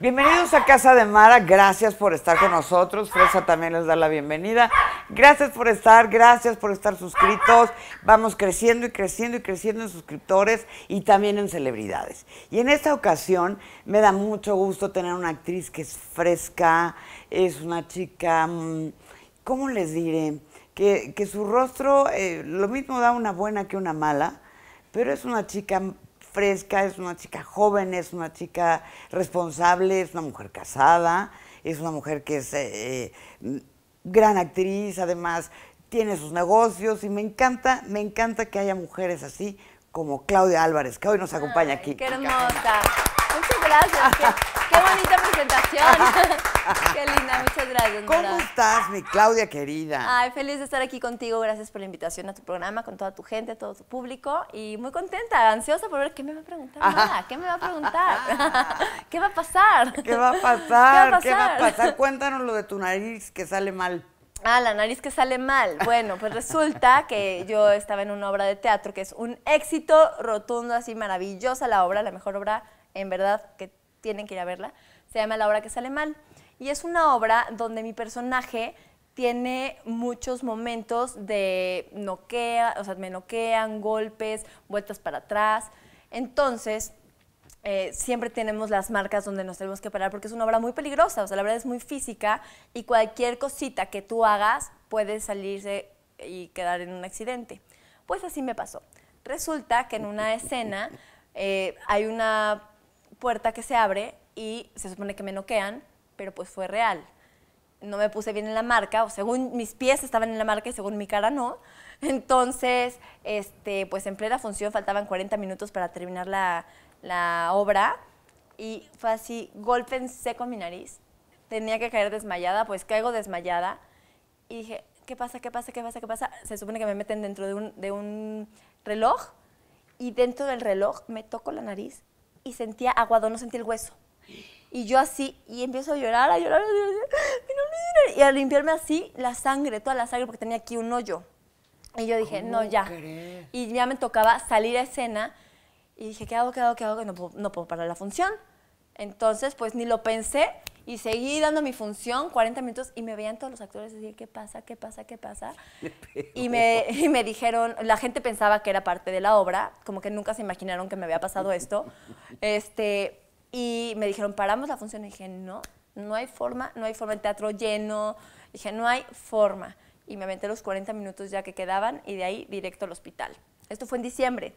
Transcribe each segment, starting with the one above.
Bienvenidos a Casa de Mara, gracias por estar con nosotros. Fresa también les da la bienvenida. Gracias por estar, gracias por estar suscritos. Vamos creciendo y creciendo y creciendo en suscriptores y también en celebridades. Y en esta ocasión me da mucho gusto tener una actriz que es fresca, es una chica, mm, ¿cómo les diré? Que, su rostro eh, lo mismo da una buena que una mala, pero es una chica fresca, es una chica joven, es una chica responsable, es una mujer casada, es una mujer que es eh, mm, gran actriz, además tiene sus negocios y me encanta, me encanta que haya mujeres así como Claudia Álvarez, que hoy nos acompaña aquí. ¡Qué hermosa! Muchas gracias. Qué, bonita presentación. qué linda, muchas gracias. ¿Cómo estás, mi Claudia querida? Ay, feliz de estar aquí contigo. Gracias por la invitación a tu programa, con toda tu gente, todo tu público. Y muy contenta, ansiosa por ver qué me va a preguntar. Ah. ¿Qué me va a preguntar? ¿Qué va a pasar? ¿Qué va a pasar? ¿Qué va a pasar? Cuéntanos lo de tu nariz que sale mal. Ah, la nariz que sale mal. Bueno, pues resulta que yo estaba en una obra de teatro que es un éxito rotundo, así maravillosa la obra, la mejor obra en verdad que tienen que ir a verla, se llama La obra que sale mal. Y es una obra donde mi personaje tiene muchos momentos de noquea, o sea, me noquean, golpes, vueltas para atrás. Entonces, eh, siempre tenemos las marcas donde nos tenemos que parar porque es una obra muy peligrosa, o sea, la verdad es muy física y cualquier cosita que tú hagas puede salirse y quedar en un accidente. Pues así me pasó. Resulta que en una escena eh, hay una puerta que se abre y se supone que me noquean, pero pues fue real. No me puse bien en la marca, o según mis pies estaban en la marca y según mi cara no. Entonces, este, pues en plena función faltaban 40 minutos para terminar la, la obra y fue así, golpe en seco mi nariz. Tenía que caer desmayada, pues caigo desmayada y dije, ¿qué pasa? ¿Qué pasa? ¿Qué pasa? ¿Qué pasa? Se supone que me meten dentro de un, de un reloj y dentro del reloj me toco la nariz y sentía aguado, no sentía el hueso. Y yo así, y empiezo a llorar, a llorar, a y a limpiarme así la sangre, toda la sangre, porque tenía aquí un hoyo. Y yo dije, no, ya. Y ya me tocaba salir a escena, y dije, ¿qué hago, qué hago, qué hago? no, no puedo parar la función. Entonces, pues ni lo pensé y seguí dando mi función 40 minutos y me veían todos los actores decir, ¿qué pasa? ¿Qué pasa? ¿Qué pasa? Y me, me dijeron, la gente pensaba que era parte de la obra, como que nunca se imaginaron que me había pasado esto. Este, y me dijeron, paramos la función. Y dije, no, no hay forma, no hay forma. El teatro lleno. dije, no hay forma. Y me aventé los 40 minutos ya que quedaban y de ahí directo al hospital. Esto fue en diciembre.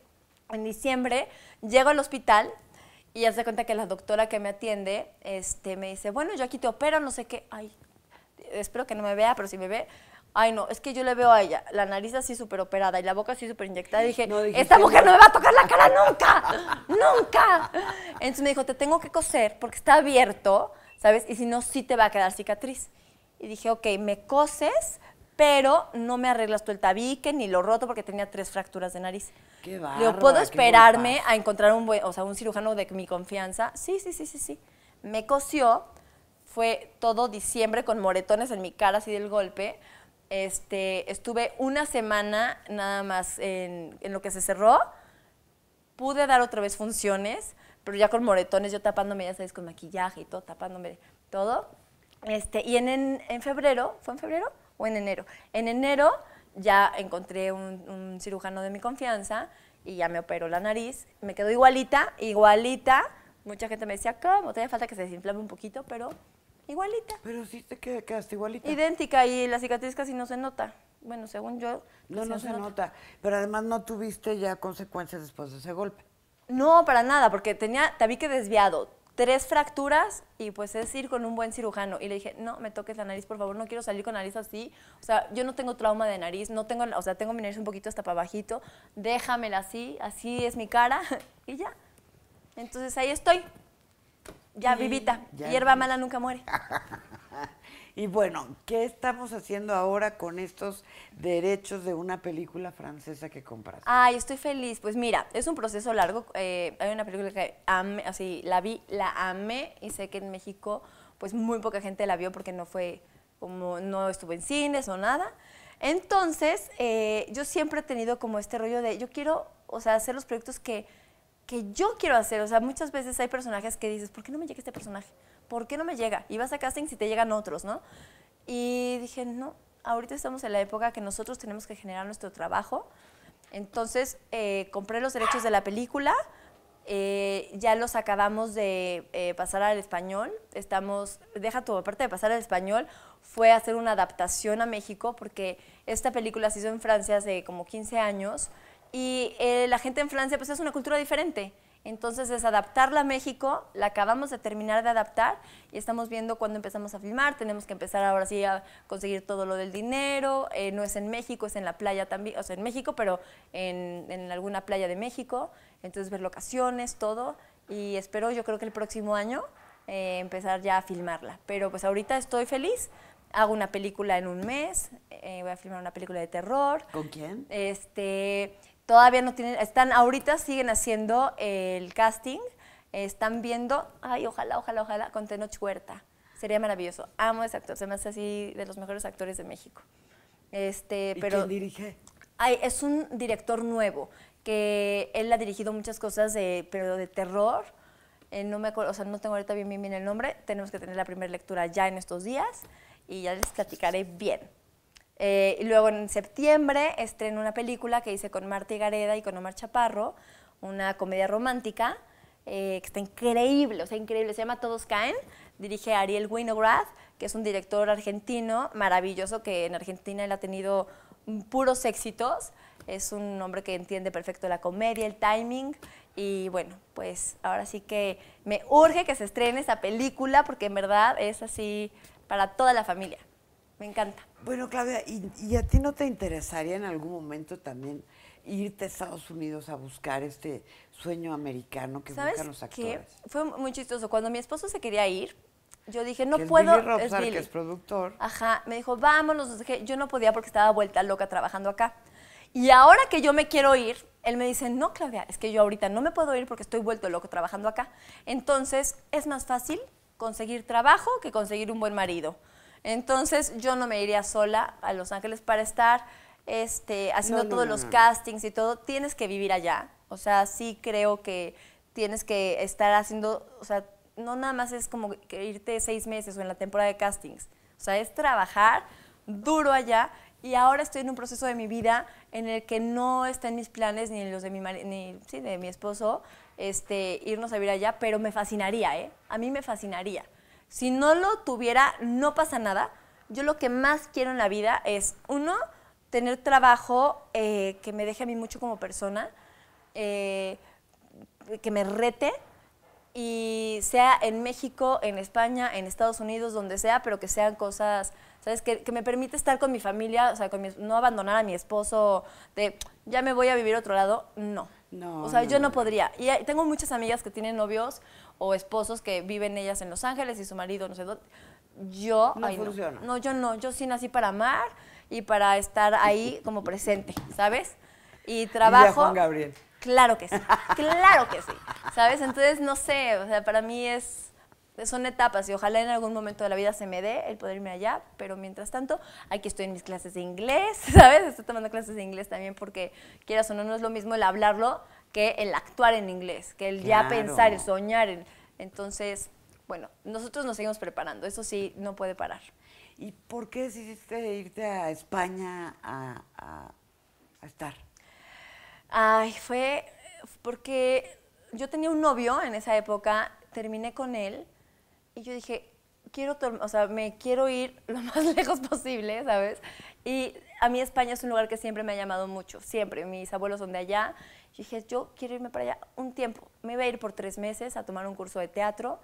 En diciembre llego al hospital y ya se cuenta que la doctora que me atiende este, me dice, bueno, yo aquí te opero, no sé qué. Ay, espero que no me vea, pero si me ve, ay no, es que yo le veo a ella, la nariz así súper operada y la boca así súper inyectada. Y dije, esta mujer no me va a tocar la cara nunca, nunca. Entonces me dijo, te tengo que coser porque está abierto, ¿sabes? Y si no, sí te va a quedar cicatriz. Y dije, ok, me coses, pero no me arreglas tú el tabique ni lo roto porque tenía tres fracturas de nariz. Qué barba, Yo puedo esperarme a encontrar un buen, o sea, un cirujano de mi confianza. Sí, sí, sí, sí, sí. Me cosió, fue todo diciembre con moretones en mi cara así del golpe. Este, estuve una semana nada más en, en lo que se cerró. Pude dar otra vez funciones, pero ya con moretones, yo tapándome, ya sabes, con maquillaje y todo, tapándome todo. Este, y en, en febrero, ¿fue en febrero? o en enero. En enero ya encontré un, cirujano de mi confianza y ya me operó la nariz. Me quedó igualita, igualita. Mucha gente me decía, ¿cómo? tenía falta que se desinflame un poquito, pero igualita. Pero sí te quedaste igualita. Idéntica y la cicatriz casi no se nota. Bueno, según yo. No, no se, nota. nota. Pero además no tuviste ya consecuencias después de ese golpe. No, para nada, porque tenía que desviado, tres fracturas y pues es ir con un buen cirujano. Y le dije, no, me toques la nariz, por favor, no quiero salir con nariz así. O sea, yo no tengo trauma de nariz, no tengo, o sea, tengo mi nariz un poquito hasta para bajito, déjamela así, así es mi cara y ya. Entonces ahí estoy, ya vivita, hierba mala nunca muere. Y bueno, ¿qué estamos haciendo ahora con estos derechos de una película francesa que compraste? Ay, estoy feliz. Pues mira, es un proceso largo. Eh, hay una película que amé, así, la vi, la amé y sé que en México pues muy poca gente la vio porque no fue como no estuvo en cines o nada. Entonces, eh, yo siempre he tenido como este rollo de yo quiero, o sea, hacer los proyectos que, que yo quiero hacer. O sea, muchas veces hay personajes que dices, ¿por qué no me llega este personaje? ¿por qué no me llega? Y vas a casting si te llegan otros, ¿no? Y dije, no, ahorita estamos en la época que nosotros tenemos que generar nuestro trabajo. Entonces, eh, compré los derechos de la película, eh, ya los acabamos de eh, pasar al español. Estamos, deja tu aparte de pasar al español, fue hacer una adaptación a México, porque esta película se hizo en Francia hace como 15 años. Y la gente en Francia, pues es una cultura diferente. Entonces es adaptarla a México, la acabamos de terminar de adaptar y estamos viendo cuándo empezamos a filmar, tenemos que empezar ahora sí a conseguir todo lo del dinero, eh, no es en México, es en la playa también, o sea, en México, pero en, alguna playa de México, entonces ver locaciones, todo, y espero yo creo que el próximo año eh, empezar ya a filmarla. Pero pues ahorita estoy feliz, hago una película en un mes, eh, voy a filmar una película de terror. ¿Con quién? Este, Todavía no tienen, están ahorita, siguen haciendo el casting, están viendo, ay, ojalá, ojalá, ojalá, con Tenoch Huerta. Sería maravilloso. Amo ese actor, se me hace así de los mejores actores de México. Este, pero, quién dirige? es un director nuevo, que él ha dirigido muchas cosas, de, pero de terror. Eh, no me o sea, no tengo ahorita bien, bien, bien el nombre. Tenemos que tener la primera lectura ya en estos días y ya les platicaré bien. Eh, y luego en septiembre estreno una película que hice con Marta Gareda y con Omar Chaparro, una comedia romántica eh, que está increíble, o sea, increíble. Se llama Todos Caen, dirige Ariel Winograd, que es un director argentino maravilloso que en Argentina él ha tenido puros éxitos. Es un hombre que entiende perfecto la comedia, el timing y bueno, pues ahora sí que me urge que se estrene esa película porque en verdad es así para toda la familia. Me encanta. Bueno, Claudia, ¿y, a ti no te interesaría en algún momento también irte a Estados Unidos a buscar este sueño americano que buscan los actores? Qué? Fue muy chistoso. Cuando mi esposo se quería ir, yo dije, no puedo. Billy es que es productor. Ajá, me dijo, vámonos. yo no podía porque estaba vuelta loca trabajando acá. Y ahora que yo me quiero ir, él me dice, no, Claudia, es que yo ahorita no me puedo ir porque estoy vuelto loco trabajando acá. Entonces, es más fácil conseguir trabajo que conseguir un buen marido. Entonces yo no me iría sola a Los Ángeles para estar este, haciendo todos los castings y todo. Tienes que vivir allá. O sea, sí creo que tienes que estar haciendo, o sea, no nada más es como irte seis meses o en la temporada de castings. O sea, es trabajar duro allá y ahora estoy en un proceso de mi vida en el que no está en mis planes ni en los de mi ni de mi esposo este irnos a vivir allá, pero me fascinaría, ¿eh? A mí me fascinaría. Si no lo tuviera, no pasa nada. Yo lo que más quiero en la vida es, uno, tener trabajo eh, que me deje a mí mucho como persona, eh, que me rete, y sea en México, en España, en Estados Unidos, donde sea, pero que sean cosas, ¿sabes? Que, que me permite estar con mi familia, o sea, con no abandonar a mi esposo de ya me voy a vivir a otro lado, no. No. O sea, yo no podría. Y tengo muchas amigas que tienen novios o esposos que viven ellas en Los Ángeles y su marido no sé dónde. Yo no funciona. No. yo no, yo sí nací para amar y para estar ahí como presente, ¿sabes? Y trabajo. Y Gabriel. Claro que sí, claro que sí, ¿sabes? Entonces, no sé, o sea, para mí es, son etapas y ojalá en algún momento de la vida se me dé el poder irme allá, pero mientras tanto, aquí estoy en mis clases de inglés, ¿sabes? Estoy tomando clases de inglés también porque, quieras o no, no es lo mismo el hablarlo que el actuar en inglés, que el ya pensar, el soñar. entonces, bueno, nosotros nos seguimos preparando, eso sí, no puede parar. ¿Y por qué decidiste irte a España a, a estar? Ay, fue porque yo tenía un novio en esa época, terminé con él y yo dije, quiero, o sea, me quiero ir lo más lejos posible, ¿sabes? Y a mí España es un lugar que siempre me ha llamado mucho, siempre. Mis abuelos son de allá. Yo dije, yo quiero irme para allá un tiempo. Me voy a ir por tres meses a tomar un curso de teatro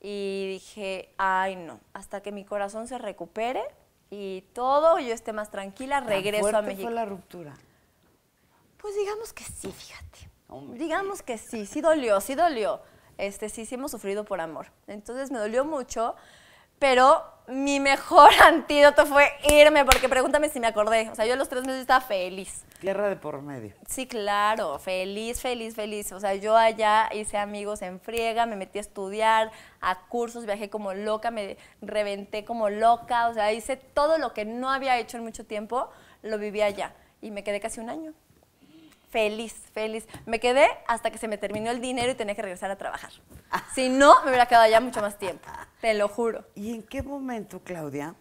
y dije, ay no, hasta que mi corazón se recupere y todo, yo esté más tranquila, regreso a México. fue la ruptura? Pues digamos que sí, fíjate. Digamos que sí, sí dolió, sí dolió. Este, sí, sí hemos sufrido por amor. Entonces me dolió mucho, pero mi mejor antídoto fue irme, porque pregúntame si me acordé. O sea, yo a los tres meses estaba feliz. Tierra de por medio. Sí, claro, feliz, feliz, feliz. O sea, yo allá hice amigos en friega, me metí a estudiar, a cursos, viajé como loca, me reventé como loca. O sea, hice todo lo que no había hecho en mucho tiempo, lo viví allá. Y me quedé casi un año. Feliz, feliz. Me quedé hasta que se me terminó el dinero y tenía que regresar a trabajar. Ah. Si no, me hubiera quedado allá mucho más tiempo. Te lo juro. ¿Y en qué momento, Claudia?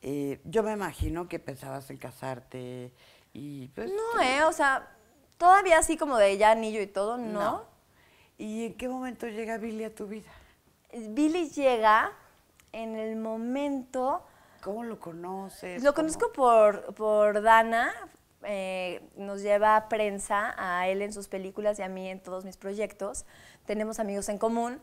Eh, yo me imagino que pensabas en casarte y pues... No, eh, o sea, todavía así como de ya anillo y todo, ¿no? no. y en qué momento llega Billy a tu vida? Billy llega en el momento... ¿Cómo lo conoces? Lo conozco por, Dana, eh, nos lleva a prensa, a él en sus películas y a mí en todos mis proyectos. Tenemos amigos en común.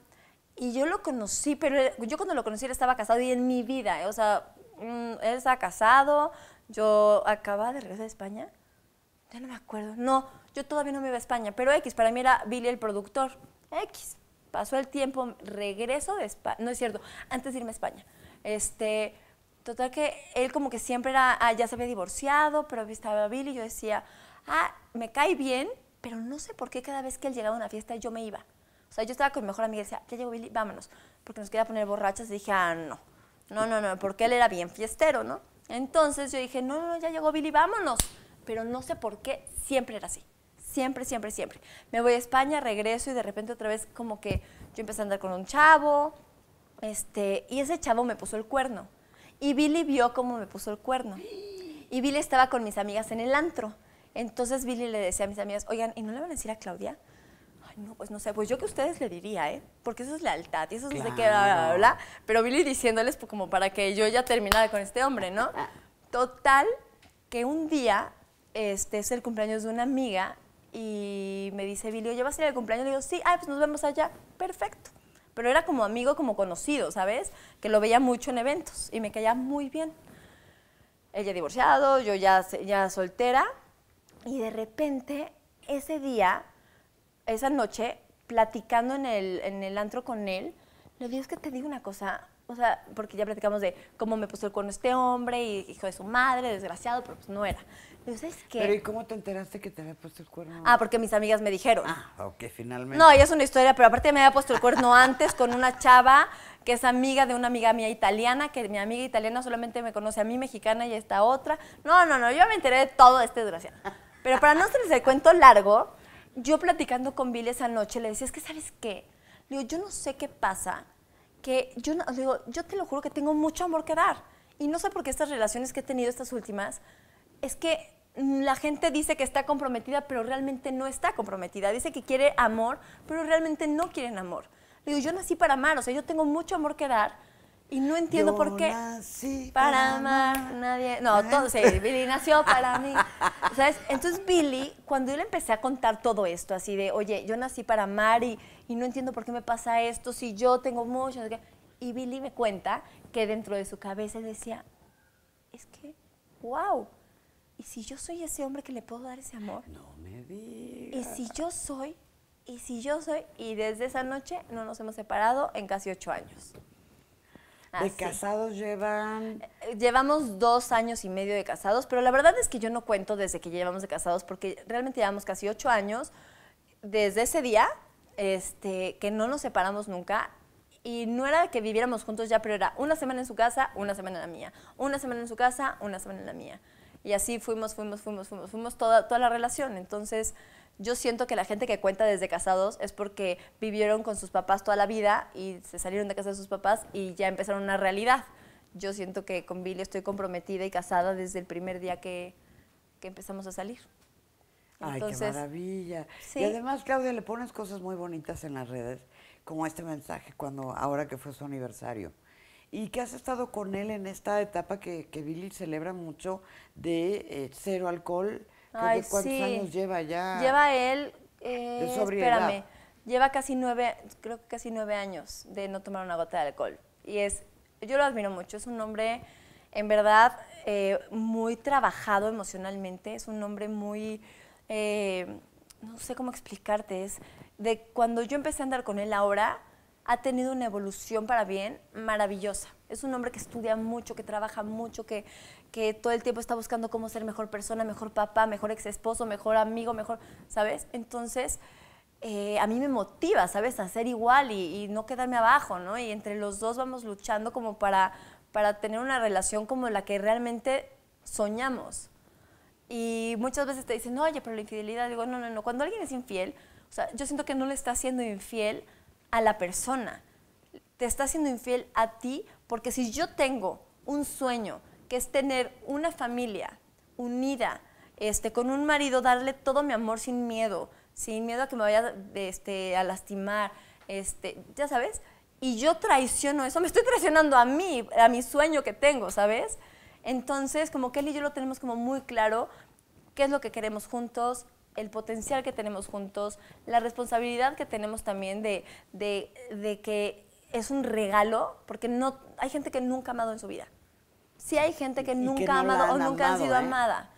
Y yo lo conocí, pero eh, yo cuando lo conocí él estaba casado y en mi vida, eh, o sea, mm, él está casado, yo acababa de regresar a España, ya no me acuerdo, no, yo todavía no me iba a España, pero X, para mí era Billy el productor, X, pasó el tiempo, regreso de España, no es cierto, antes de irme a España, este, total que él como que siempre era, ah, ya se había divorciado, pero estaba Billy, y yo decía, ah, me cae bien, pero no sé por qué cada vez que él llegaba a una fiesta yo me iba. O sea, yo estaba con mi mejor amiga y decía, ya llegó Billy, vámonos. Porque nos quería poner borrachas y dije, ah, no. No, no, no, porque él era bien fiestero, ¿no? Entonces yo dije, no, no, ya llegó Billy, vámonos. Pero no sé por qué, siempre era así. Siempre, siempre, siempre. Me voy a España, regreso y de repente otra vez como que yo empecé a andar con un chavo. Este, y ese chavo me puso el cuerno. Y Billy vio cómo me puso el cuerno. Y Billy estaba con mis amigas en el antro. Entonces Billy le decía a mis amigas, oigan, ¿y no le van a decir a Claudia? no, pues no sé, pues yo que ustedes le diría, ¿eh? Porque eso es lealtad y eso es no sé qué, bla, bla, bla. Pero Billy diciéndoles pues, como para que yo ya terminara con este hombre, ¿no? Total, que un día este es el cumpleaños de una amiga y me dice Billy, yo ¿vas a ir al cumpleaños? Le digo, sí, ah, pues nos vemos allá. Perfecto. Pero era como amigo, como conocido, ¿sabes? Que lo veía mucho en eventos y me caía muy bien. Ella divorciado, yo ya, ya soltera. Y de repente, ese día esa noche, platicando en el, en el antro con él, le digo, es que te digo una cosa, o sea, porque ya platicamos de cómo me puso el cuerno este hombre y hijo de su madre, desgraciado, pero pues no era. ¿qué? Pero ¿y cómo te enteraste que te había puesto el cuerno? Ah, porque mis amigas me dijeron. Ah, ok, finalmente. No, ya es una historia, pero aparte me había puesto el cuerno antes con una chava que es amiga de una amiga mía italiana, que mi amiga italiana solamente me conoce a mí, mexicana, y esta otra. No, no, no, yo me enteré de todo este desgraciado. Pero para no hacerles el cuento largo, yo platicando con Billy esa noche le decía, es que sabes qué, le digo, yo no sé qué pasa, que yo, le digo, yo te lo juro que tengo mucho amor que dar. Y no sé por qué estas relaciones que he tenido, estas últimas, es que la gente dice que está comprometida, pero realmente no está comprometida. Dice que quiere amor, pero realmente no quieren amor. Le digo, yo nací para amar, o sea, yo tengo mucho amor que dar y no entiendo por qué. Nací para, amar, nadie. No, ¿Eh? todo, sí, Billy nació para mí. ¿Sabes? Entonces, Billy, cuando yo le empecé a contar todo esto, así de, oye, yo nací para amar y, no entiendo por qué me pasa esto, si yo tengo mucho. Y Billy me cuenta que dentro de su cabeza decía, es que, wow, ¿y si yo soy ese hombre que le puedo dar ese amor? No me digas. ¿Y si yo soy? ¿Y si yo soy? Y desde esa noche no nos hemos separado en casi ocho años. Ah, ¿De casados llevan? Eh, llevamos dos años y medio de casados, pero la verdad es que yo no cuento desde que llevamos de casados, porque realmente llevamos casi ocho años desde ese día, este, que no nos separamos nunca. Y no era que viviéramos juntos ya, pero era una semana en su casa, una semana en la mía, una semana en su casa, una semana en la mía. Y así fuimos, fuimos, fuimos, fuimos, fuimos toda, toda la relación. Entonces, yo siento que la gente que cuenta desde casados es porque vivieron con sus papás toda la vida y se salieron de casa de sus papás y ya empezaron una realidad. Yo siento que con Billy estoy comprometida y casada desde el primer día que, empezamos a salir. Ay, qué maravilla. Y además, Claudia, le pones cosas muy bonitas en las redes, como este mensaje cuando ahora que fue su aniversario. Y qué has estado con él en esta etapa que, Billy celebra mucho de eh, cero alcohol, ¿Cuántos años lleva ya? Lleva él, eh, espérame, lleva casi nueve, creo que casi nueve años de no tomar una gota de alcohol. Y es, yo lo admiro mucho, es un hombre, en verdad, eh, muy trabajado emocionalmente, es un hombre muy, eh, no sé cómo explicarte, es de cuando yo empecé a andar con él ahora, ha tenido una evolución para bien maravillosa. Es un hombre que estudia mucho, que trabaja mucho, que que todo el tiempo está buscando cómo ser mejor persona, mejor papá, mejor ex esposo, mejor amigo, mejor, ¿sabes? Entonces, eh, a mí me motiva, ¿sabes? A ser igual y, no quedarme abajo, ¿no? Y entre los dos vamos luchando como para, para tener una relación como la que realmente soñamos. Y muchas veces te dicen, no, oye, pero la infidelidad, digo, no, no, no, cuando alguien es infiel, o sea, yo siento que no le está siendo infiel a la persona, te está siendo infiel a ti, porque si yo tengo un sueño que es tener una familia unida, este, con un marido, darle todo mi amor sin miedo, sin miedo a que me vaya este, a lastimar, este, ya sabes, y yo traiciono eso, me estoy traicionando a mí, a mi sueño que tengo, ¿sabes? Entonces, como que él y yo lo tenemos como muy claro, qué es lo que queremos juntos, el potencial que tenemos juntos, la responsabilidad que tenemos también de, que es un regalo, porque no, hay gente que nunca ha amado en su vida. Si hay gente que nunca ha amado o nunca ha sido ¿eh? amada.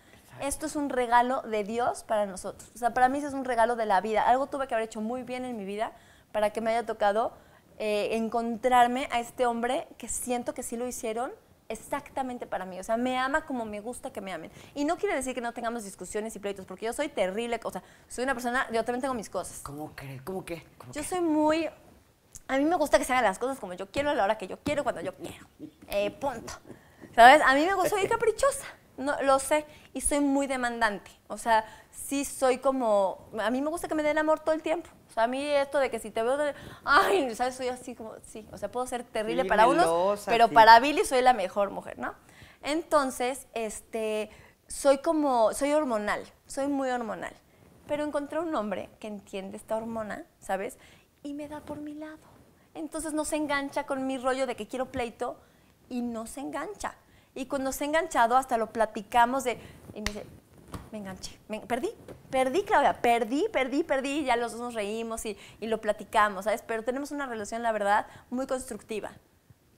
Esto es un regalo de Dios para nosotros. O sea, para mí es un regalo de la vida. Algo tuve que haber hecho muy bien en mi vida para que me haya tocado eh, encontrarme a este hombre que siento que sí lo hicieron exactamente para mí. O sea, me ama como me gusta que me amen. Y no quiere decir que no tengamos discusiones y pleitos, porque yo soy terrible. O sea, soy una persona, yo también tengo mis cosas. ¿Cómo que? ¿Cómo que? yo soy muy... A mí me gusta que se hagan las cosas como yo quiero, a la hora que yo quiero, cuando yo quiero. Eh, punto. ¿Sabes? A mí me gusta, soy caprichosa, no, lo sé, y soy muy demandante. O sea, sí soy como, a mí me gusta que me den amor todo el tiempo. O sea, a mí esto de que si te veo, ay, ¿sabes? Soy así como, sí, o sea, puedo ser terrible para unos, pero para Billy soy la mejor mujer, ¿no? Entonces, este, soy como, soy hormonal, soy muy hormonal. Pero encontré un hombre que entiende esta hormona, ¿sabes? Y me da por mi lado. Entonces no se engancha con mi rollo de que quiero pleito, y no se engancha. Y cuando se ha enganchado, hasta lo platicamos de, y me dice, me enganché, perdí, perdí, Claudia, perdí, perdí, perdí, ya los dos nos reímos y, y, lo platicamos, ¿sabes? Pero tenemos una relación, la verdad, muy constructiva.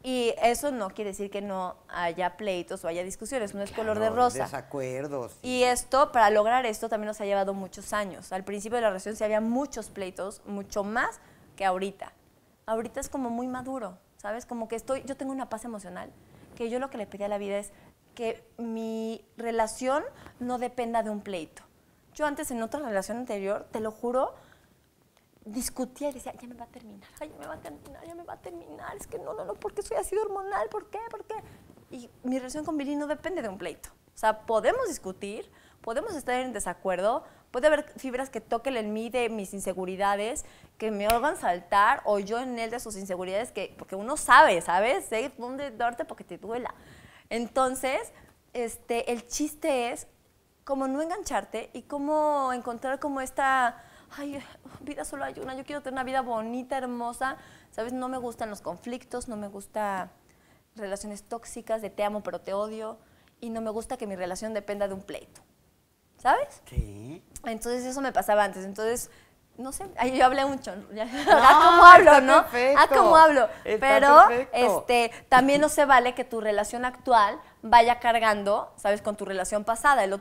Y eso no quiere decir que no haya pleitos o haya discusiones, no es color de rosa. Desacuerdos. Y esto, para lograr esto, también nos ha llevado muchos años. Al principio de la relación sí había muchos pleitos, mucho más que ahorita. Ahorita es como muy maduro, ¿sabes? Como que estoy, yo tengo una paz emocional, que yo lo que le pedí a la vida es que mi relación no dependa de un pleito. Yo antes en otra relación anterior, te lo juro, discutía y decía, ya me va a terminar, ya me va a terminar, ya me va a terminar, es que no, no, no, porque soy así hormonal? ¿Por qué? ¿Por qué? Y mi relación con Billy no depende de un pleito. O sea, podemos discutir, podemos estar en desacuerdo, Puede haber fibras que toquen en mí de mis inseguridades, que me hagan saltar, o yo en él de sus inseguridades, que, porque uno sabe, ¿sabes? Sé dónde darte porque te duela. Entonces, este, el chiste es cómo no engancharte y cómo encontrar como esta, ay, vida solo hay una, yo quiero tener una vida bonita, hermosa, ¿sabes? No me gustan los conflictos, no me gusta relaciones tóxicas de te amo pero te odio y no me gusta que mi relación dependa de un pleito. ¿sabes? Sí. Entonces eso me pasaba antes. Entonces, no sé, ahí yo hablé mucho. No, ah, cómo hablo, no? Ah, perfecto. cómo hablo? Pero este, también no se vale que tu relación actual vaya cargando, ¿sabes? Con tu relación pasada, el,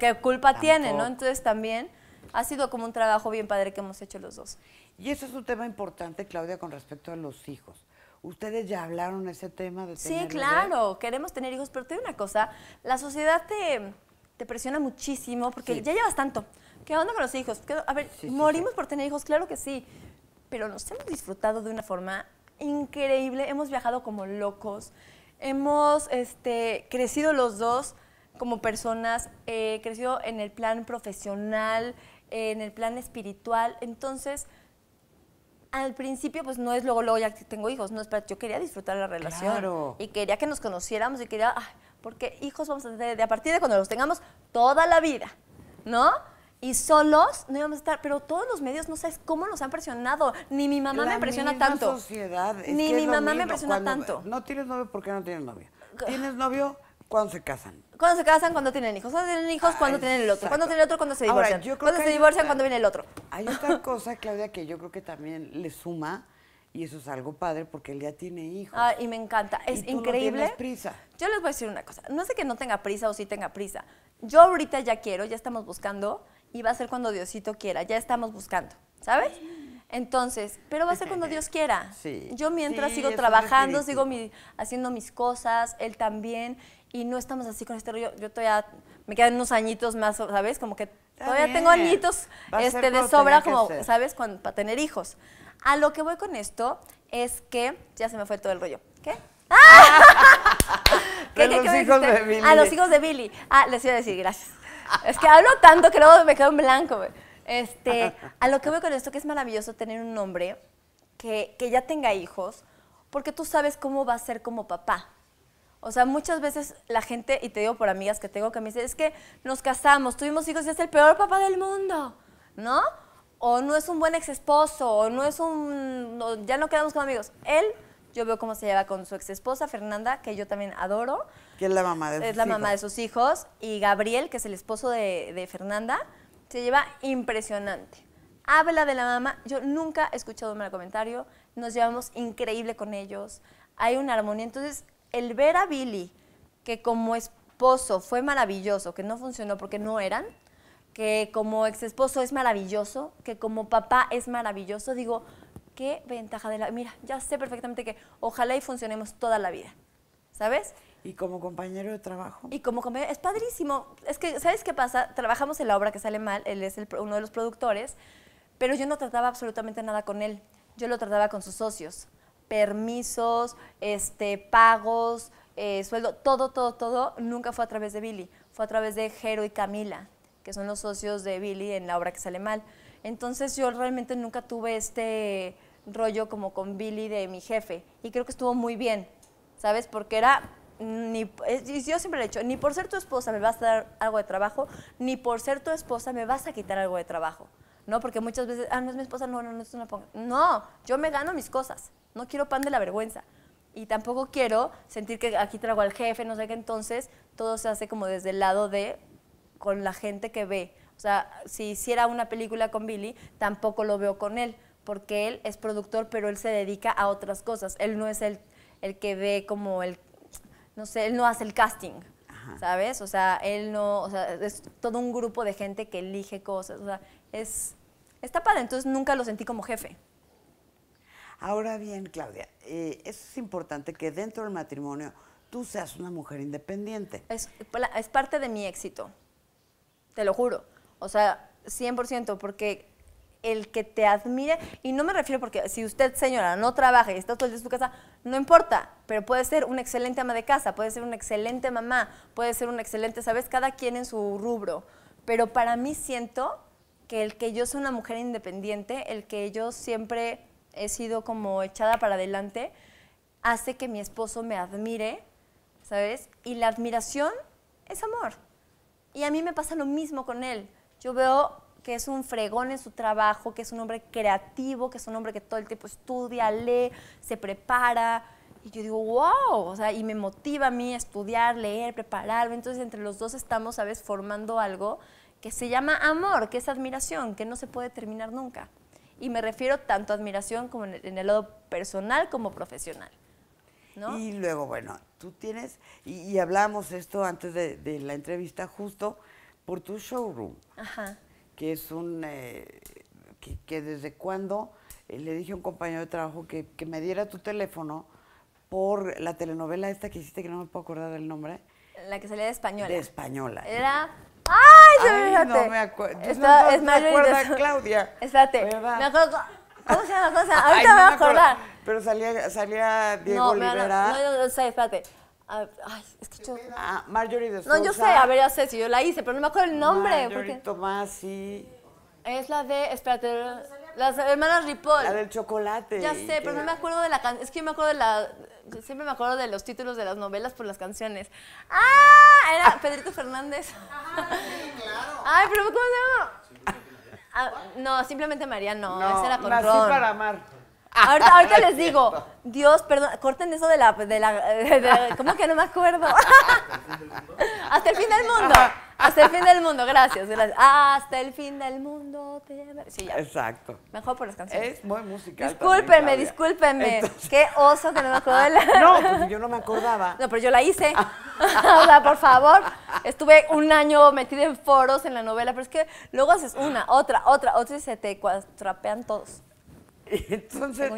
que culpa tiene, ¿no? Entonces también ha sido como un trabajo bien padre que hemos hecho los dos. Y eso es un tema importante, Claudia, con respecto a los hijos. ¿Ustedes ya hablaron ese tema? De sí, claro, queremos tener hijos, pero te digo una cosa, la sociedad te, te presiona muchísimo porque ya llevas tanto. ¿Qué onda con los hijos? A ver, ¿morimos por tener hijos? Claro que sí. Pero nos hemos disfrutado de una forma increíble. Hemos viajado como locos. Hemos este, crecido los dos como personas. Eh, crecido en el plan profesional, en el plan espiritual. Entonces, al principio, pues no es luego, luego ya tengo hijos. No, es para yo quería disfrutar la relación. Y quería que nos conociéramos y quería... Ah, porque hijos vamos a tener de a partir de cuando los tengamos toda la vida, ¿no? y solos no íbamos a estar, pero todos los medios no sabes cómo nos han presionado, ni mi mamá me presiona tanto. ni mi mamá me presiona tanto. No tienes novio porque no tienes novio. Tienes novio cuando se casan. Cuando se casan, cuando tienen hijos, cuando tienen hijos, cuando ah, tienen el otro, cuando tienen el otro, cuando se divorcian. cuando se divorcian, cuando viene el otro. Hay otra cosa, Claudia, que yo creo que también le suma y eso es algo padre porque él ya tiene hijos. Ah, y me encanta. Es increíble. prisa. Yo les voy a decir una cosa. No sé que no tenga prisa o sí tenga prisa. Yo ahorita ya quiero, ya estamos buscando y va a ser cuando Diosito quiera. Ya estamos buscando, ¿sabes? Entonces, pero va a ser cuando Dios quiera. Yo mientras sigo trabajando, sigo haciendo mis cosas, él también, y no estamos así con este rollo. Yo, todavía me quedan unos añitos más, ¿sabes? Como que todavía tengo añitos este, de sobra, como, ¿sabes? para tener hijos. A lo que voy con esto es que ya se me fue todo el rollo. ¿Qué? ¿Qué, los hijos de Billy. A ah, los hijos de Billy. Ah, les iba a decir gracias. Es que hablo tanto que luego me quedo en blanco. Este, a lo que voy con esto, que es maravilloso tener un hombre que, que ya tenga hijos, porque tú sabes cómo va a ser como papá. O sea, muchas veces la gente, y te digo por amigas que tengo que me dicen, es que nos casamos, tuvimos hijos y es el peor papá del mundo, ¿no? o no es un buen ex esposo, o no es un. ya no quedamos como amigos. Él, yo veo cómo se lleva con su ex esposa, Fernanda, que yo también adoro. Que es la mamá de sus Es la mamá de sus hijos. Y Gabriel, que es el esposo de, de Fernanda, se lleva impresionante. Habla de la mamá. Yo nunca he escuchado un mal comentario. Nos llevamos increíble con ellos. Hay una armonía. Entonces, el ver a Billy, que como esposo fue maravilloso, que no funcionó porque no eran, que como ex esposo es maravilloso, que como papá es maravilloso, digo, qué ventaja de la... Mira, ya sé perfectamente que ojalá y funcionemos toda la vida, ¿sabes? Y como compañero de trabajo. Y como compañero, es padrísimo. Es que, ¿sabes qué pasa? Trabajamos en la obra que sale mal, él es el, uno de los productores, pero yo no trataba absolutamente nada con él, yo lo trataba con sus socios, permisos, este, pagos, eh, sueldo, todo, todo, todo, nunca fue a través de Billy, fue a través de Jero y Camila que son los socios de Billy en la obra que sale mal. Entonces yo realmente nunca tuve este rollo como con Billy de mi jefe y creo que estuvo muy bien, ¿sabes? Porque era, ni, yo siempre le he dicho, ni por ser tu esposa me vas a dar algo de trabajo, ni por ser tu esposa me vas a quitar algo de trabajo, ¿no? Porque muchas veces, ah, no es mi esposa, no, no, no, no no No, yo me gano mis cosas, no quiero pan de la vergüenza y tampoco quiero sentir que aquí traigo al jefe, no sé qué, entonces todo se hace como desde el lado de con la gente que ve. O sea, si hiciera una película con Billy, tampoco lo veo con él, porque él es productor, pero él se dedica a otras cosas. Él no es el, el que ve como el, no sé, él no hace el casting, ¿sabes? O sea, él no, o sea, es todo un grupo de gente que elige cosas. O sea, es, está padre, entonces nunca lo sentí como jefe. Ahora bien, Claudia, eh, es importante que dentro del matrimonio tú seas una mujer independiente. Es, es parte de mi éxito te lo juro. O sea, 100%, porque el que te admire, y no me refiero porque si usted, señora, no trabaja y está todo el día en su casa, no importa, pero puede ser una excelente ama de casa, puede ser una excelente mamá, puede ser una excelente, ¿sabes? Cada quien en su rubro. Pero para mí siento que el que yo soy una mujer independiente, el que yo siempre he sido como echada para adelante, hace que mi esposo me admire, ¿sabes? Y la admiración es amor. Y a mí me pasa lo mismo con él. Yo veo que es un fregón en su trabajo, que es un hombre creativo, que es un hombre que todo el tiempo estudia, lee, se prepara. Y yo digo, wow, o sea, y me motiva a mí estudiar, leer, prepararme. Entonces, entre los dos estamos, a ¿sabes?, formando algo que se llama amor, que es admiración, que no se puede terminar nunca. Y me refiero tanto a admiración como en el lado personal como profesional. Y luego, bueno, tú tienes, y, hablábamos hablamos esto antes de, la entrevista justo por tu showroom, Ajá. que es un, eh, que, desde cuando eh, le dije a un compañero de trabajo que, que, me diera tu teléfono por la telenovela esta que hiciste, que no me puedo acordar del nombre. La que salía de española. De española. Era... ¡Ay, se No me acuerdo. No, no, es me acuerdo Claudia. Espérate. Me acuerdo... ¿Cómo se llama la cosa? Ahorita me voy a acordar. Pero salía, salía Diego no, Rivera. No, no, no, sé, espérate. Ay, es que yo... Ah, Marjorie de Sosa. No, yo sé, a ver, ya sé si yo la hice, pero no me acuerdo el nombre. Marjorie porque... Es la de, espérate, las hermanas Ripoll. La del chocolate. Ya sé, pero no me acuerdo de la canción. Es que yo me acuerdo de la. Siempre me acuerdo de los títulos de las novelas por las canciones. ¡Ah! Era ah. Pedrito Fernández. Ajá, ah, claro. Ay, pero ¿cómo se llama? Ah, no, simplemente María no. no esa era No, Nací para amar. Ahorita, les digo, Dios, perdón, corten eso de la, de la, ¿cómo que no me acuerdo? Hasta el fin del mundo. Hasta el fin del mundo, gracias, gracias. Hasta el fin del mundo. Sí, ya. Exacto. Mejor por las canciones. Es muy musical. Discúlpenme, discúlpenme. Qué oso que no me acuerdo de la... No, porque yo no me acordaba. No, pero yo la hice. o sea, por favor. Estuve un año metida en foros en la novela, pero es que luego haces una, otra, otra, otra y se te cuatrapean todos. Y entonces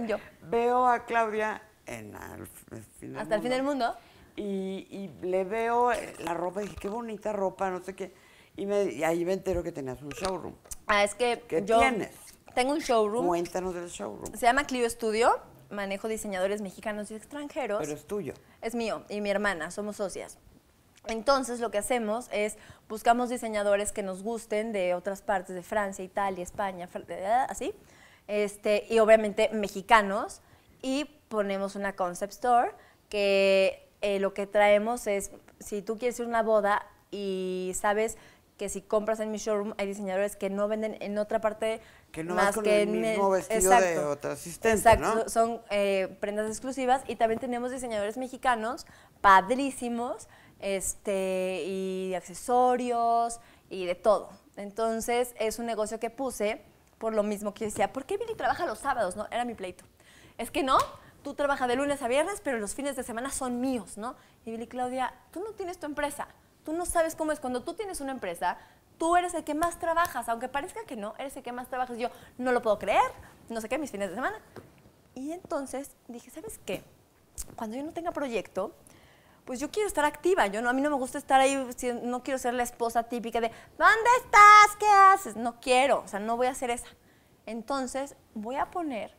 veo a Claudia en Hasta el fin del mundo. Y, le veo eh, la ropa y dije, qué bonita ropa, no sé qué. Y, ahí me entero que tenías un showroom. Ah, es que ¿Qué yo tienes? tengo un showroom. Cuéntanos del showroom. Se llama Clio Studio, manejo diseñadores mexicanos y extranjeros. Pero es tuyo. Es mío y mi hermana, somos socias. Entonces lo que hacemos es buscamos diseñadores que nos gusten de otras partes de Francia, Italia, España, eh, así este, y obviamente mexicanos, y ponemos una concept store que eh, lo que traemos es, si tú quieres ir a una boda y sabes que si compras en mi showroom hay diseñadores que no venden en otra parte más que el mismo vestido de otra asistente, exacto, son eh, prendas exclusivas y también tenemos diseñadores mexicanos padrísimos, este y accesorios y de todo. Entonces es un negocio que puse por lo mismo que decía, ¿por qué Billy trabaja los sábados? No, era mi pleito. Es que no, tú trabajas de lunes a viernes, pero los fines de semana son míos, ¿no? Y Billy, Claudia, tú no tienes tu empresa. Tú no sabes cómo es. Cuando tú tienes una empresa, tú eres el que más trabajas. Aunque parezca que no, eres el que más trabajas. Yo no lo puedo creer, no sé qué, mis fines de semana. Y entonces dije, ¿sabes qué? Cuando yo no tenga proyecto, pues yo quiero estar activa, yo no, a mí no me gusta estar ahí, no quiero ser la esposa típica de, ¿dónde estás? ¿Qué haces? No quiero, o sea, no voy a hacer esa. Entonces voy a poner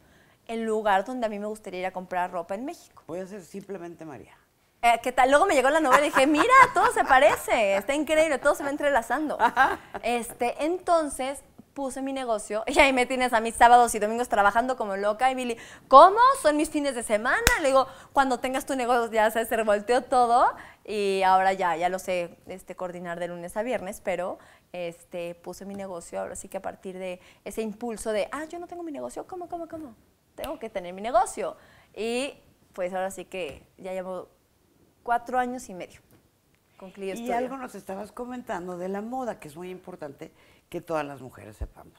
el lugar donde a mí me gustaría ir a comprar ropa en México. Voy a ser simplemente María. Eh, ¿Qué tal? Luego me llegó la novela y dije, mira, todo se parece, está increíble, todo se va entrelazando. Este, entonces puse mi negocio y ahí me tienes a mis sábados y domingos trabajando como loca. Y Billy, ¿cómo? Son mis fines de semana. Le digo, cuando tengas tu negocio, ya se revolteó todo y ahora ya, ya lo sé este, coordinar de lunes a viernes, pero este, puse mi negocio ahora sí que a partir de ese impulso de, ah, yo no tengo mi negocio, ¿cómo, cómo, cómo? Tengo que tener mi negocio. Y pues ahora sí que ya llevo cuatro años y medio con Y algo nos estabas comentando de la moda, que es muy importante que todas las mujeres sepamos.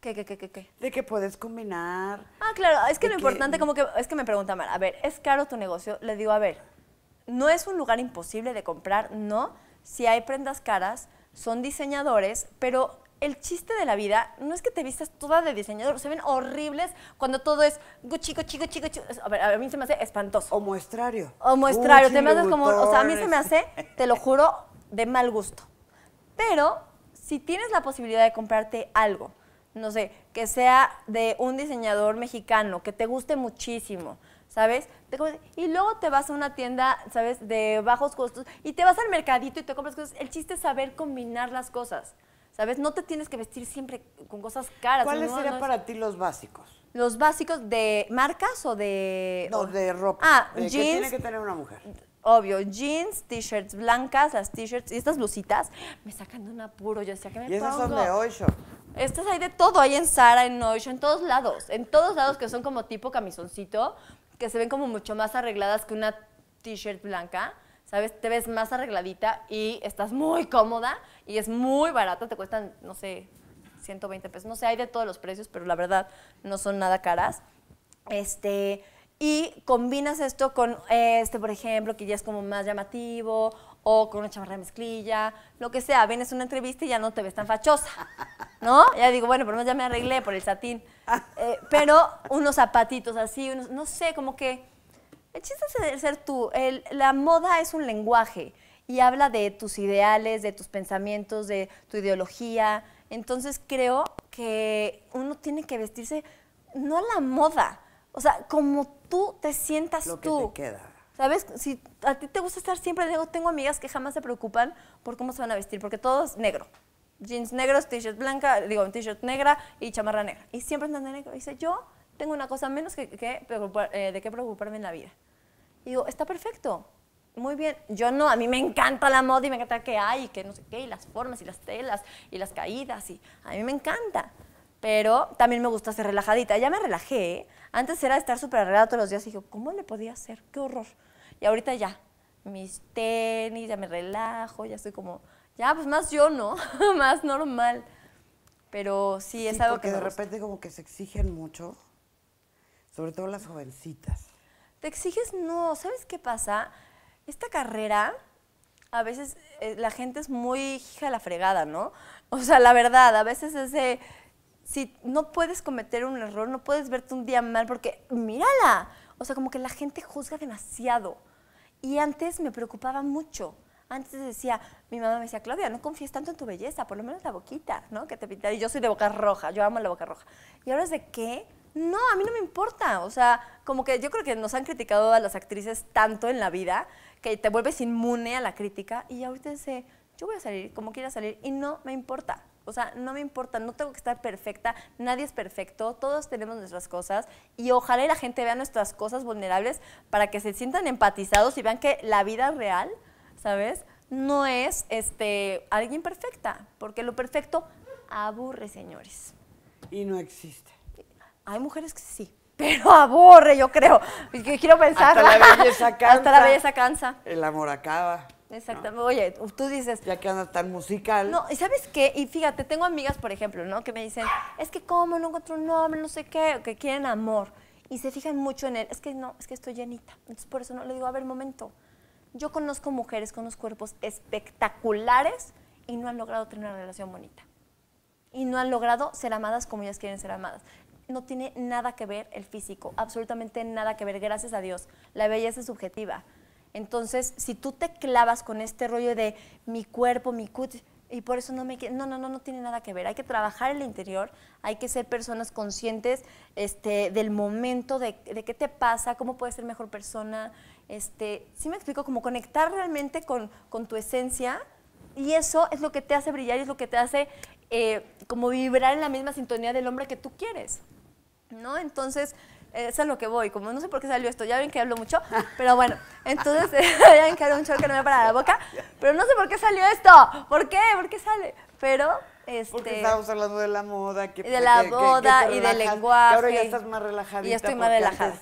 ¿Qué, qué, qué, qué, qué? De que puedes combinar. Ah, claro, es que lo importante, como que es que me pregunta Mara, a ver, ¿es caro tu negocio? Le digo, a ver, no es un lugar imposible de comprar, no. Si hay prendas caras, son diseñadores, pero el chiste de la vida no es que te vistas toda de diseñador, se ven horribles cuando todo es chico chico chico chico A ver, a mí se me hace espantoso. O muestrario. O muestrario, te me haces como, o sea, a mí se me hace, te lo juro, de mal gusto. Pero si tienes la posibilidad de comprarte algo, no sé, que sea de un diseñador mexicano, que te guste muchísimo, ¿sabes? Y luego te vas a una tienda, ¿sabes? De bajos costos y te vas al mercadito y te compras cosas. El chiste es saber combinar las cosas, ¿sabes? No te tienes que vestir siempre con cosas caras. ¿Cuáles serían para ti los básicos? Los básicos de marcas o de... No, de ropa. Ah, jeans. Que tiene que tener una mujer obvio, jeans, t-shirts blancas, las t-shirts y estas blusitas me sacan de un apuro. Yo decía que me ¿Y esas son de Oysho? Estas hay de todo, hay en Sara, en Oysho, en todos lados, en todos lados que son como tipo camisoncito, que se ven como mucho más arregladas que una t-shirt blanca. ¿Sabes? Te ves más arregladita y estás muy cómoda y es muy barata, te cuestan, no sé, 120 pesos. No sé, hay de todos los precios, pero la verdad no son nada caras. Este, y combinas esto con este, por ejemplo, que ya es como más llamativo, o con una chamarra mezclilla, lo que sea. Vienes a una entrevista y ya no te ves tan fachosa, ¿no? Ya digo, bueno, por lo menos ya me arreglé por el satín. Eh, pero unos zapatitos así, unos, no sé, como que... El chiste es ser tú. la moda es un lenguaje y habla de tus ideales, de tus pensamientos, de tu ideología. Entonces creo que uno tiene que vestirse no a la moda, o sea, como tú te sientas Lo que tú. Te queda. ¿Sabes? Si a ti te gusta estar siempre negro, tengo amigas que jamás se preocupan por cómo se van a vestir, porque todo es negro. Jeans negros, t-shirt blanca, digo, t-shirt negra y chamarra negra. Y siempre andan de negro. dice, yo tengo una cosa menos que, eh, de qué preocuparme en la vida. Y digo, está perfecto. Muy bien. Yo no, a mí me encanta la moda y me encanta que hay, que no sé qué, y las formas, y las telas, y las caídas, y a mí me encanta pero también me gusta ser relajadita. Ya me relajé. ¿eh? Antes era estar súper arreglada todos los días y dije, ¿cómo le podía hacer? ¡Qué horror! Y ahorita ya, mis tenis, ya me relajo, ya estoy como, ya, pues más yo, ¿no? más normal. Pero sí, es algo que. de repente, como que se exigen mucho, sobre todo las jovencitas. ¿Te exiges? No, ¿sabes qué pasa? Esta carrera, a veces eh, la gente es muy hija la fregada, ¿no? O sea, la verdad, a veces ese si no puedes cometer un error, no puedes verte un día mal porque mírala. O sea, como que la gente juzga demasiado. Y antes me preocupaba mucho. Antes decía, mi mamá me decía, Claudia, no confíes tanto en tu belleza, por lo menos la boquita, ¿no? Que te pinta Y yo soy de boca roja, yo amo la boca roja. Y ahora es de qué? No, a mí no me importa. O sea, como que yo creo que nos han criticado a las actrices tanto en la vida que te vuelves inmune a la crítica. Y ahorita dice, yo voy a salir como quiera salir y no me importa. O sea, no me importa, no tengo que estar perfecta, nadie es perfecto, todos tenemos nuestras cosas y ojalá la gente vea nuestras cosas vulnerables para que se sientan empatizados y vean que la vida real, ¿sabes? No es este, alguien perfecta, porque lo perfecto aburre, señores. Y no existe. Hay mujeres que sí, pero aburre, yo creo. Quiero pensar. Hasta la belleza cansa. Hasta la belleza cansa. El amor acaba. Exactamente. Oye, tú dices. Ya que andas tan musical. No, y ¿sabes qué? Y fíjate, tengo amigas, por ejemplo, ¿no? Que me dicen, es que como no encuentro un hombre, no sé qué, que quieren amor. Y se fijan mucho en él. Es que no, es que estoy llenita. Entonces por eso no le digo, a ver, momento. Yo conozco mujeres con unos cuerpos espectaculares y no han logrado tener una relación bonita. Y no han logrado ser amadas como ellas quieren ser amadas no tiene nada que ver el físico, absolutamente nada que ver, gracias a Dios. La belleza es subjetiva. Entonces, si tú te clavas con este rollo de mi cuerpo, mi cut, y por eso no me no no no no tiene nada que ver hay que trabajar el interior hay que ser personas conscientes este, del momento de, de qué te pasa cómo puedes ser mejor persona este sí me explico como conectar realmente con, tu esencia y eso es lo que te hace brillar y es lo que te hace eh, como vibrar en la misma sintonía del hombre que tú quieres no entonces es lo que voy, como no sé por qué salió esto, ya ven que hablo mucho, pero bueno, entonces ya ven que hablo mucho que no me para la boca, pero no sé por qué salió esto, ¿por qué? ¿Por qué sale? Pero este, Porque estábamos hablando de la moda, que, de la boda y del lenguaje. ahora ya estás más relajadita. Y estoy más relajada.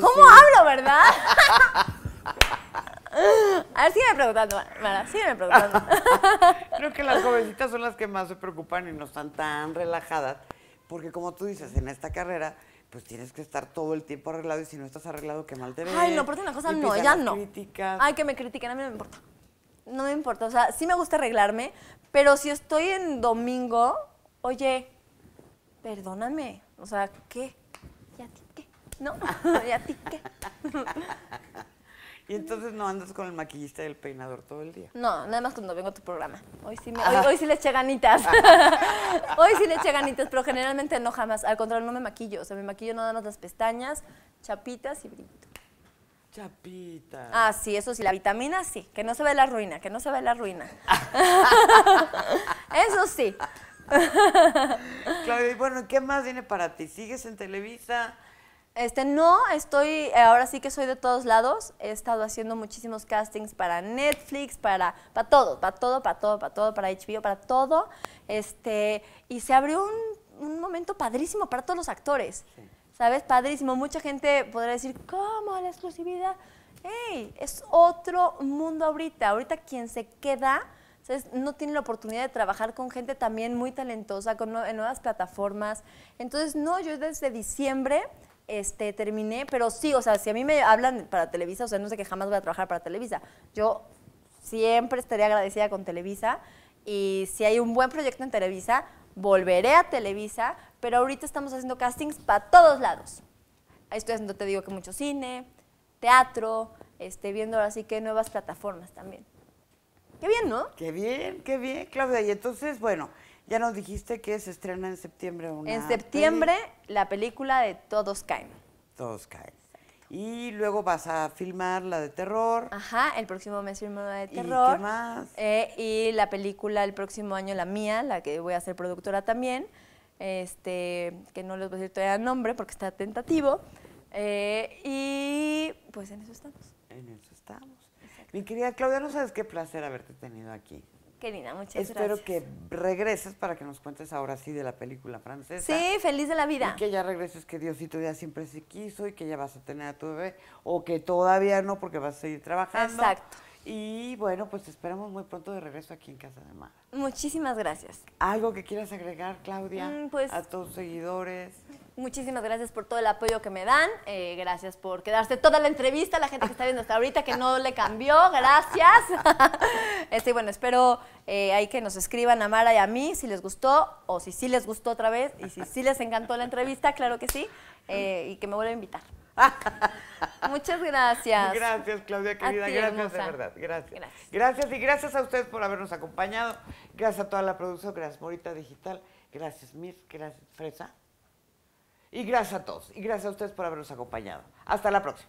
¿Cómo hablo, verdad? A ver, sígueme preguntando, Mara, sígueme preguntando. Creo que las jovencitas son las que más se preocupan y no están tan relajadas, porque como tú dices, en esta carrera pues tienes que estar todo el tiempo arreglado y si no estás arreglado, qué mal te ves. Ay, no, pero una cosa, no, ya no. Ay, que me critiquen, a mí no me importa. No me importa, o sea, sí me gusta arreglarme, pero si estoy en domingo, oye, perdóname, o sea, ¿qué? ya a ti qué? ¿No? ya a Y entonces no andas con el maquillista y el peinador todo el día. No, nada más cuando vengo a tu programa. Hoy sí, le eché ganitas. Ah. hoy sí le eché ganitas, pero generalmente no jamás. Al contrario, no me maquillo. O sea, me maquillo nada más las pestañas, chapitas y brillito. Chapitas. Ah, sí, eso sí. La vitamina sí. Que no se ve la ruina, que no se ve la ruina. eso sí. Claudia, y bueno, ¿qué más viene para ti? ¿Sigues en Televisa? Este, no, estoy, eh, ahora sí que soy de todos lados. He estado haciendo muchísimos castings para Netflix, para, para todo, para todo, para todo, para todo, para HBO, para todo. Este, y se abrió un, momento padrísimo para todos los actores. ¿Sabes? Padrísimo. Mucha gente podrá decir, ¿cómo la exclusividad? ¡Ey! Es otro mundo ahorita. Ahorita quien se queda, ¿sabes? No tiene la oportunidad de trabajar con gente también muy talentosa, con en nuevas plataformas. Entonces, no, yo desde diciembre este, terminé, pero sí, o sea, si a mí me hablan para Televisa, o sea, no sé que jamás voy a trabajar para Televisa. Yo siempre estaré agradecida con Televisa y si hay un buen proyecto en Televisa, volveré a Televisa, pero ahorita estamos haciendo castings para todos lados. Ahí Estoy haciendo, te digo que mucho cine, teatro, este, viendo así que nuevas plataformas también. Qué bien, ¿no? Qué bien, qué bien, Claudia. Y entonces, bueno, ya nos dijiste que se estrena en septiembre una En septiembre la película de Todos caen. Todos caen. Y luego vas a filmar la de terror. Ajá, el próximo mes filmo la de terror. ¿Y qué más? Eh, y la película el próximo año, la mía, la que voy a ser productora también. Este, que no les voy a decir todavía el nombre porque está tentativo. Eh, y pues en eso estamos. En eso estamos. Mi querida Claudia, no sabes qué placer haberte tenido aquí. Querida, muchas gracias. Espero que regreses para que nos cuentes ahora sí de la película francesa. Sí, feliz de la vida. que ya regreses, que Diosito ya siempre se quiso y que ya vas a tener a tu bebé, o que todavía no, porque vas a seguir trabajando. Exacto. Y bueno, pues te esperamos muy pronto de regreso aquí en Casa de Mar. Muchísimas gracias. ¿Algo que quieras agregar, Claudia? Mm, pues, a tus seguidores. Muchísimas gracias por todo el apoyo que me dan. Eh, gracias por quedarse toda la entrevista, la gente que está viendo hasta ahorita que no le cambió. Gracias. Este, bueno, espero eh, ahí que nos escriban a Mara y a mí si les gustó o si sí les gustó otra vez y si sí les encantó la entrevista, claro que sí, eh, y que me vuelvan a invitar. Muchas gracias. Gracias, Claudia, querida. gracias, de verdad. Gracias. gracias. Gracias y gracias a ustedes por habernos acompañado. Gracias a toda la producción. Gracias, Morita Digital. Gracias, Mir. Gracias, Fresa. Y gracias a todos. Y gracias a ustedes por habernos acompañado. Hasta la próxima.